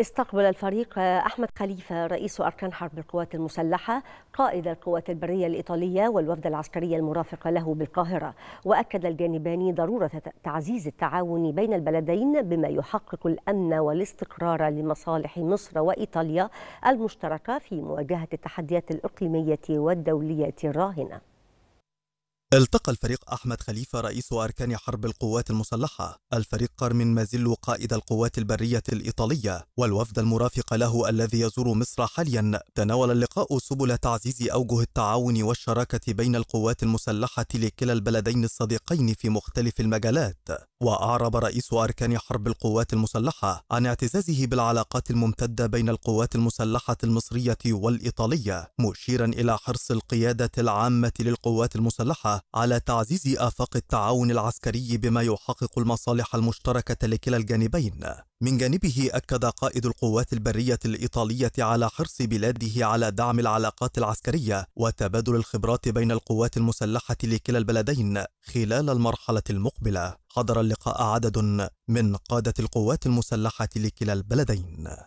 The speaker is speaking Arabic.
استقبل الفريق أحمد خليفة رئيس أركان حرب القوات المسلحة قائد القوات البرية الإيطالية والوفد العسكري المرافق له بالقاهرة وأكد الجانبان ضرورة تعزيز التعاون بين البلدين بما يحقق الأمن والاستقرار لمصالح مصر وإيطاليا المشتركة في مواجهة التحديات الإقليمية والدولية الراهنة التقى الفريق أحمد خليفة رئيس أركان حرب القوات المسلحة الفريق قرم مازل قائد القوات البرية الإيطالية والوفد المرافق له الذي يزور مصر حاليا تناول اللقاء سبل تعزيز أوجه التعاون والشراكة بين القوات المسلحة لكلا البلدين الصديقين في مختلف المجالات وأعرب رئيس أركان حرب القوات المسلحة عن اعتزازه بالعلاقات الممتدة بين القوات المسلحة المصرية والإيطالية مشيرا إلى حرص القيادة العامة للقوات المسلحة على تعزيز آفاق التعاون العسكري بما يحقق المصالح المشتركة لكلا الجانبين من جانبه أكد قائد القوات البرية الإيطالية على حرص بلاده على دعم العلاقات العسكرية وتبادل الخبرات بين القوات المسلحة لكلا البلدين خلال المرحلة المقبلة حضر اللقاء عدد من قادة القوات المسلحة لكلا البلدين